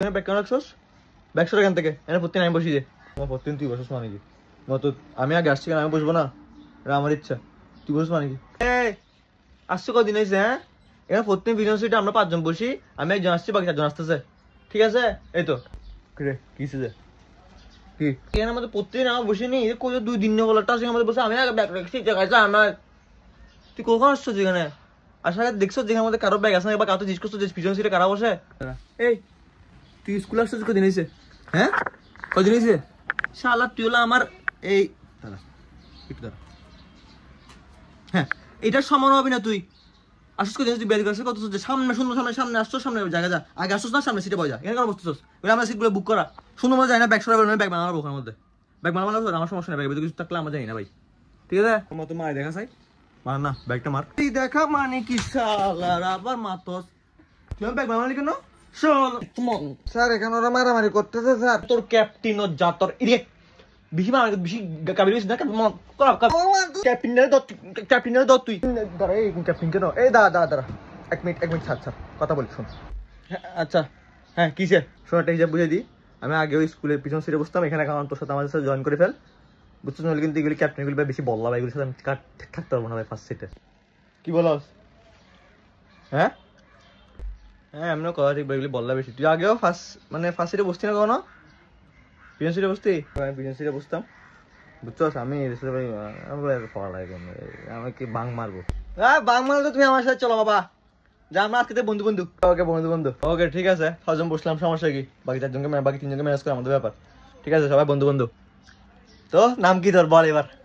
মানে মানে হ্যাঁ? আমরা পাঁচজন বসি আমি একজন আসছি বাকি চারজন আসতেছে ঠিক আছে এই তো কি এখানে আমাদের প্রতিদিন আমার দুই দিন বসে আমি ব্যাগ রাখছি আছে তুই কখন আসছো যেখানে আসলে দেখছো যেখানে আমাদের কারো ব্যাগ আছে না বা কারো জিজ্ঞেস করছো যে পিছন সিটে কারা বসে এই তুই স্কুল আসছিস কদিন হয়েছে হ্যাঁ কদিন হয়েছে শালা তুই আমার এই দাদা একটু দাঁড়া হ্যাঁ এটার সমান হবে না তুই আসিস কদিন তুই বের করছিস কত সামনে সুন্দর সামনে সামনে আসছো সামনে জায়গা যা আগে আসছিস না সামনে সিটে বয় এখানে কেন বসতেছিস এবার আমরা সিটগুলো বুক করা সুন্দর মতো যায় না ব্যাগ সরাবো ব্যাগ বানাবো ওখানের মধ্যে ব্যাগ বানাবো আমার সমস্যা নেই ব্যাগ কিছু থাকলে আমরা জানি না ভাই ঠিক আছে আমার তো মায়ের দেখা চাই মার না ব্যাগটা মার দেখা মানে কি শালার আবার মাতস তুই ব্যাগ বানালি কেন শোন স্যার এখানে ওরা মারামারি করতেছে স্যার তোর ক্যাপ্টেন যা তোর ইরে বেশি মারা বেশি কাবির বেশি দত দত তুই দাঁড়া এই ক্যাপ্টেন কেন এই দাঁড়া দাঁড়া দাঁড়া এক মিনিট এক মিনিট স্যার স্যার কথা বলি শোন হ্যাঁ, আচ্ছা হ্যাঁ কিসে শোন একটা হিসাব বুঝে দিই আমি ওই স্কুলের পিছন সিটে বসতাম এখানে এখন তোর সাথে আমাদের সাথে জয়েন করে ফেল বুঝতে নাহলে কিন্তু এগুলি ক্যাপ্টেনগুলি ভাই বেশি বললাম ভাই এগুলির সাথে আমি থাকতে পারবো না ভাই ফার্স্ট সিটে কি বলস হ্যাঁ হ্যাঁ আমিও কথা ঠিক এগুলি বললা বেশি তুই আগেও ফার্স্ট মানে ফার্স্ট সিটে বসতি না কখনো পিছন সিটে বসতি আমি পিছন সিটে বসতাম বুঝছস আমি পড়া লাগে আমি কি বাং মারবো হ্যাঁ বাং মারলে তো তুমি আমার সাথে চলো বাবা যা আমরা আজকে বন্ধু বন্ধু ওকে বন্ধু বন্ধু ওকে ঠিক আছে ছজন বসলাম সমস্যা কি বাকি চারজনকে বাকি তিনজনকে ম্যানেজ করে আমাদের ব্যাপার ঠিক আছে সবাই বন্ধু বন্ধু তো নাম কি তোর বল এবার